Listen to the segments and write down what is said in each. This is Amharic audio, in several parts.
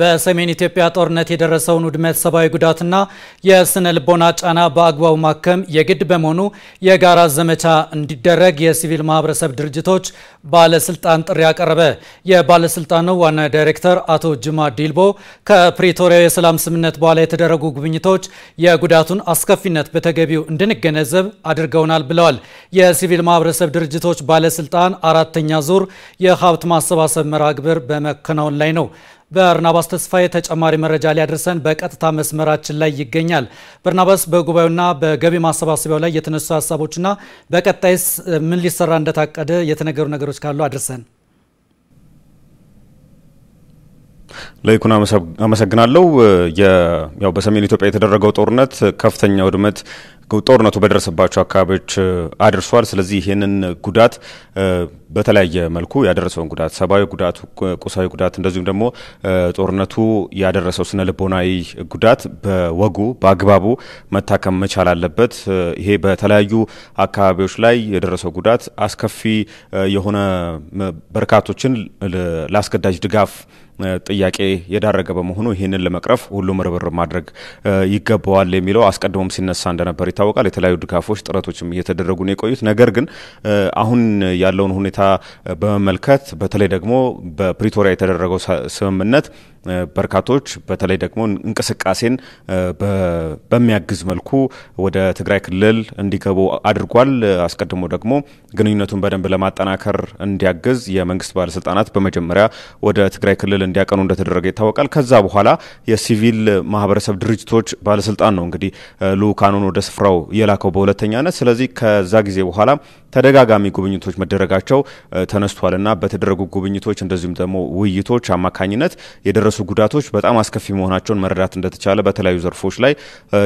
በሰሜን ኢትዮጵያ ጦርነት የደረሰውን ውድመት፣ ሰብአዊ ጉዳትና የስነ ልቦና ጫና በአግባቡ ማከም የግድ በመሆኑ የጋራ ዘመቻ እንዲደረግ የሲቪል ማህበረሰብ ድርጅቶች ባለስልጣን ጥሪ አቀረበ። የባለስልጣኑ ዋና ዳይሬክተር አቶ ጅማ ዲልቦ ከፕሪቶሪያው የሰላም ስምምነት በኋላ የተደረጉ ጉብኝቶች የጉዳቱን አስከፊነት በተገቢው እንድንገነዘብ አድርገውናል ብለዋል። የሲቪል ማህበረሰብ ድርጅቶች ባለስልጣን አራተኛ ዙር የሀብት ማሰባሰብ መርሃ ግብር በመከናወን ላይ ነው። በርናባስ ተስፋዬ ተጨማሪ መረጃ ሊያደርሰን በቀጥታ መስመራችን ላይ ይገኛል። በርናባስ፣ በጉባኤውና በገቢ ማሰባሰቢያው ላይ የተነሱ ሀሳቦችና በቀጣይስ ምን ሊሰራ እንደታቀደ የተነገሩ ነገሮች ካሉ አድርሰን። ለይኩን አመሰግናለሁ። ያው በሰሜን ኢትዮጵያ የተደረገው ጦርነት ከፍተኛ ውድመት ጦርነቱ በደረሰባቸው አካባቢዎች አድርሷል። ስለዚህ ይህንን ጉዳት በተለያየ መልኩ ያደረሰውን ጉዳት ሰብአዊ ጉዳት፣ ቁሳዊ ጉዳት እንደዚሁም ደግሞ ጦርነቱ ያደረሰው ስነ ልቦናዊ ጉዳት በወጉ በአግባቡ መታከም መቻል አለበት። ይሄ በተለያዩ አካባቢዎች ላይ የደረሰው ጉዳት አስከፊ የሆነ በርካቶችን ለአስገዳጅ ድጋፍ ጥያቄ የዳረገ በመሆኑ ይህንን ለመቅረፍ ሁሉም ርብርብ ማድረግ ይገባዋል የሚለው አስቀድሞም ሲነሳ እንደነበር ይታወቃል። የተለያዩ ድጋፎች፣ ጥረቶችም እየተደረጉ ነው የቆዩት። ነገር ግን አሁን ያለውን ሁኔታ በመመልከት በተለይ ደግሞ በፕሪቶሪያ የተደረገው ስምምነት በርካቶች በተለይ ደግሞ እንቅስቃሴን በሚያግዝ መልኩ ወደ ትግራይ ክልል እንዲገቡ አድርጓል። አስቀድሞ ደግሞ ግንኙነቱን በደንብ ለማጠናከር እንዲያግዝ የመንግስት ባለስልጣናት በመጀመሪያ ወደ ትግራይ ክልል እንዲያቀኑ እንደተደረገ ይታወቃል። ከዛ በኋላ የሲቪል ማህበረሰብ ድርጅቶች ባለስልጣን ነው እንግዲህ ልኡካኑን ወደ ስፍራው የላከው በሁለተኛነት። ስለዚህ ከዛ ጊዜ በኋላ ተደጋጋሚ ጉብኝቶች መደረጋቸው ተነስቷልና በተደረጉ ጉብኝቶች እንደዚሁም ደግሞ ውይይቶች አማካኝነት የደረ የደረሱ ጉዳቶች በጣም አስከፊ መሆናቸውን መረዳት እንደተቻለ በተለያዩ ዘርፎች ላይ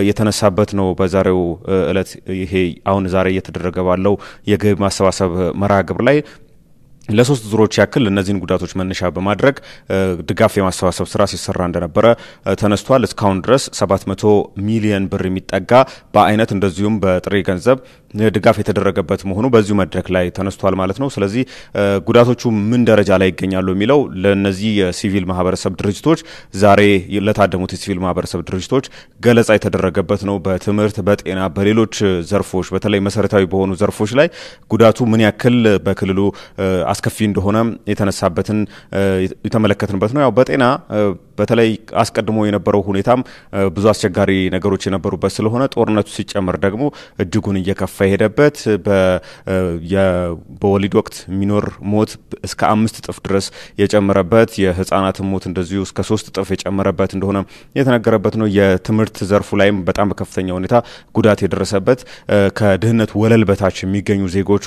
የተነሳበት ነው። በዛሬው እለት ይሄ አሁን ዛሬ እየተደረገ ባለው የገቢ ማሰባሰብ መርሃ ግብር ላይ ለሶስት ዙሮች ያክል እነዚህን ጉዳቶች መነሻ በማድረግ ድጋፍ የማሰባሰብ ስራ ሲሰራ እንደነበረ ተነስቷል። እስካሁን ድረስ 700 ሚሊዮን ብር የሚጠጋ በአይነት እንደዚሁም በጥሬ ገንዘብ ድጋፍ የተደረገበት መሆኑ በዚሁ መድረክ ላይ ተነስቷል ማለት ነው። ስለዚህ ጉዳቶቹ ምን ደረጃ ላይ ይገኛሉ የሚለው ለእነዚህ የሲቪል ማህበረሰብ ድርጅቶች ዛሬ ለታደሙት የሲቪል ማህበረሰብ ድርጅቶች ገለጻ የተደረገበት ነው። በትምህርት፣ በጤና፣ በሌሎች ዘርፎች በተለይ መሰረታዊ በሆኑ ዘርፎች ላይ ጉዳቱ ምን ያክል በክልሉ አስከፊ እንደሆነ የተነሳበትን የተመለከትንበት ነው። ያው በጤና በተለይ አስቀድሞ የነበረው ሁኔታም ብዙ አስቸጋሪ ነገሮች የነበሩበት ስለሆነ ጦርነቱ ሲጨምር ደግሞ እጅጉን እየከፋ የሄደበት በወሊድ ወቅት የሚኖር ሞት እስከ አምስት እጥፍ ድረስ የጨመረበት የህጻናትን ሞት እንደዚሁ እስከ ሶስት እጥፍ የጨመረበት እንደሆነ የተነገረበት ነው። የትምህርት ዘርፉ ላይም በጣም በከፍተኛ ሁኔታ ጉዳት የደረሰበት ከድህነት ወለል በታች የሚገኙ ዜጎች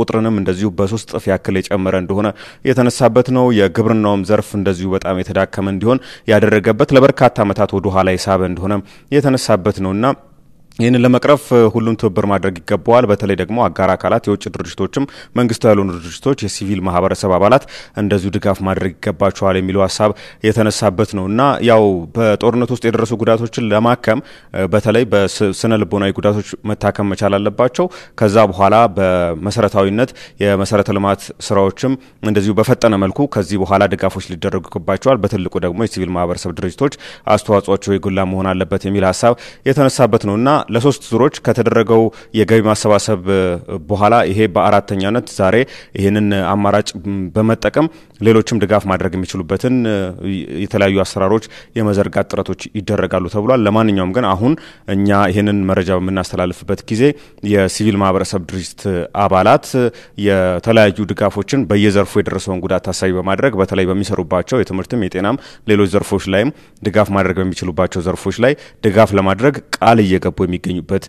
ቁጥርንም እንደዚሁ በሶስት እጥፍ ያክል የጨመረ እንደሆነ የተነሳበት ነው። የግብርናውም ዘርፍ እንደዚሁ በጣም የተዳከመ እንዲሆን እንዲሆን ያደረገበት ለበርካታ ዓመታት ወደ ኋላ የሳበ እንደሆነ የተነሳበት ነውና ይህንን ለመቅረፍ ሁሉም ትብብር ማድረግ ይገባዋል። በተለይ ደግሞ አጋር አካላት፣ የውጭ ድርጅቶችም፣ መንግስት ያልሆኑ ድርጅቶች፣ የሲቪል ማህበረሰብ አባላት እንደዚሁ ድጋፍ ማድረግ ይገባቸዋል የሚለው ሀሳብ የተነሳበት ነው እና ያው በጦርነት ውስጥ የደረሱ ጉዳቶችን ለማከም በተለይ በስነ ልቦናዊ ጉዳቶች መታከም መቻል አለባቸው። ከዛ በኋላ በመሰረታዊነት የመሰረተ ልማት ስራዎችም እንደዚሁ በፈጠነ መልኩ ከዚህ በኋላ ድጋፎች ሊደረጉ ይገባቸዋል። በትልቁ ደግሞ የሲቪል ማህበረሰብ ድርጅቶች አስተዋጽኦቸው የጎላ መሆን አለበት የሚል ሀሳብ የተነሳበት ነው እና ለሶስት ዙሮች ከተደረገው የገቢ ማሰባሰብ በኋላ ይሄ በአራተኛነት ዛሬ ይህንን አማራጭ በመጠቀም ሌሎችም ድጋፍ ማድረግ የሚችሉበትን የተለያዩ አሰራሮች የመዘርጋት ጥረቶች ይደረጋሉ ተብሏል። ለማንኛውም ግን አሁን እኛ ይህንን መረጃ በምናስተላልፍበት ጊዜ የሲቪል ማህበረሰብ ድርጅት አባላት የተለያዩ ድጋፎችን በየዘርፉ የደረሰውን ጉዳት ታሳቢ በማድረግ በተለይ በሚሰሩባቸው የትምህርትም የጤናም ሌሎች ዘርፎች ላይም ድጋፍ ማድረግ በሚችሉባቸው ዘርፎች ላይ ድጋፍ ለማድረግ ቃል እየገቡ በሚገኙበት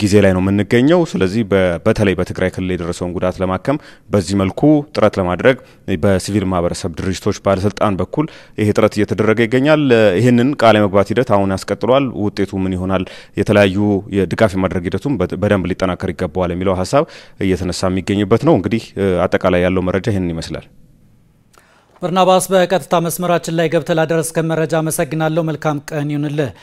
ጊዜ ላይ ነው የምንገኘው። ስለዚህ በተለይ በትግራይ ክልል የደረሰውን ጉዳት ለማከም በዚህ መልኩ ጥረት ለማድረግ በሲቪል ማህበረሰብ ድርጅቶች ባለስልጣን በኩል ይሄ ጥረት እየተደረገ ይገኛል። ይህንን ቃል መግባት ሂደት አሁን ያስቀጥሏል። ውጤቱ ምን ይሆናል? የተለያዩ የድጋፍ የማድረግ ሂደቱም በደንብ ሊጠናከር ይገባዋል የሚለው ሀሳብ እየተነሳ የሚገኝበት ነው። እንግዲህ አጠቃላይ ያለው መረጃ ይህንን ይመስላል። በርናባስ በቀጥታ መስመራችን ላይ ገብተህ ላደረስከን መረጃ አመሰግናለሁ። መልካም ቀን ይሁንልህ።